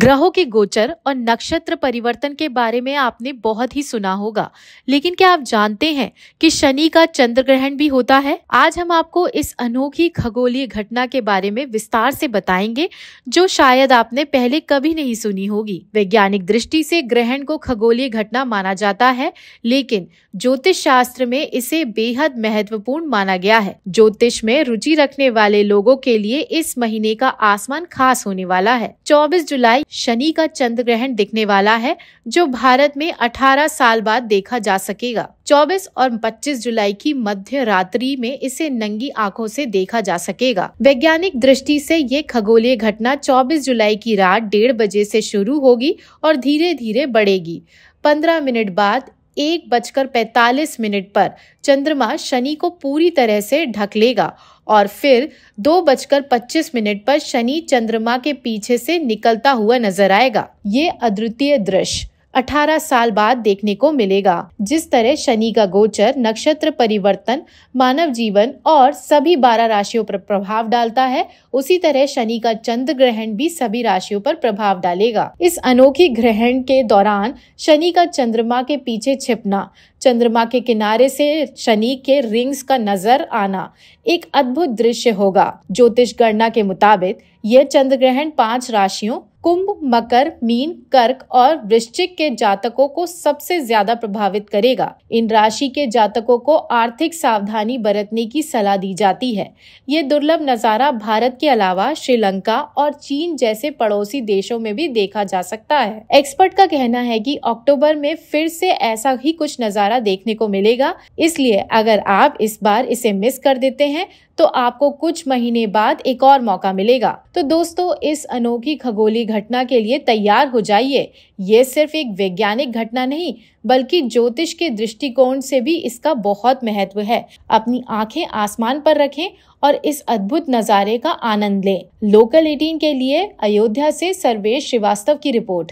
ग्रहों के गोचर और नक्षत्र परिवर्तन के बारे में आपने बहुत ही सुना होगा लेकिन क्या आप जानते हैं कि शनि का चंद्र ग्रहण भी होता है आज हम आपको इस अनोखी खगोलीय घटना के बारे में विस्तार से बताएंगे जो शायद आपने पहले कभी नहीं सुनी होगी वैज्ञानिक दृष्टि से ग्रहण को खगोलीय घटना माना जाता है लेकिन ज्योतिष शास्त्र में इसे बेहद महत्वपूर्ण माना गया है ज्योतिष में रुचि रखने वाले लोगों के लिए इस महीने का आसमान खास होने वाला है चौबीस जुलाई जुलाई शनि का चंद्र ग्रहण दिखने वाला है जो भारत में 18 साल बाद देखा जा सकेगा 24 और 25 जुलाई की मध्य रात्रि में इसे नंगी आंखों से देखा जा सकेगा वैज्ञानिक दृष्टि से ये खगोलीय घटना 24 जुलाई की रात डेढ़ बजे से शुरू होगी और धीरे धीरे बढ़ेगी 15 मिनट बाद एक बजकर पैंतालीस मिनट पर चंद्रमा शनि को पूरी तरह से ढक लेगा और फिर दो बजकर पच्चीस मिनट पर शनि चंद्रमा के पीछे से निकलता हुआ नजर आएगा ये अद्वितीय दृश्य 18 साल बाद देखने को मिलेगा जिस तरह शनि का गोचर नक्षत्र परिवर्तन मानव जीवन और सभी 12 राशियों पर प्रभाव डालता है उसी तरह शनि का चंद्र ग्रहण भी सभी राशियों पर प्रभाव डालेगा इस अनोखी ग्रहण के दौरान शनि का चंद्रमा के पीछे छिपना चंद्रमा के किनारे से शनि के रिंग्स का नजर आना एक अद्भुत दृश्य होगा ज्योतिष गणना के मुताबिक यह चंद्र ग्रहण पांच राशियों कुंभ मकर मीन कर्क और वृश्चिक के जातकों को सबसे ज्यादा प्रभावित करेगा इन राशि के जातकों को आर्थिक सावधानी बरतने की सलाह दी जाती है ये दुर्लभ नज़ारा भारत के अलावा श्रीलंका और चीन जैसे पड़ोसी देशों में भी देखा जा सकता है एक्सपर्ट का कहना है कि अक्टूबर में फिर से ऐसा ही कुछ नज़ारा देखने को मिलेगा इसलिए अगर आप इस बार इसे मिस कर देते हैं तो आपको कुछ महीने बाद एक और मौका मिलेगा तो दोस्तों इस अनोखी खगोली घटना के लिए तैयार हो जाइए ये सिर्फ एक वैज्ञानिक घटना नहीं बल्कि ज्योतिष के दृष्टिकोण से भी इसका बहुत महत्व है अपनी आंखें आसमान पर रखें और इस अद्भुत नज़ारे का आनंद लें लोकल एटीन के लिए अयोध्या से सर्वेश श्रीवास्तव की रिपोर्ट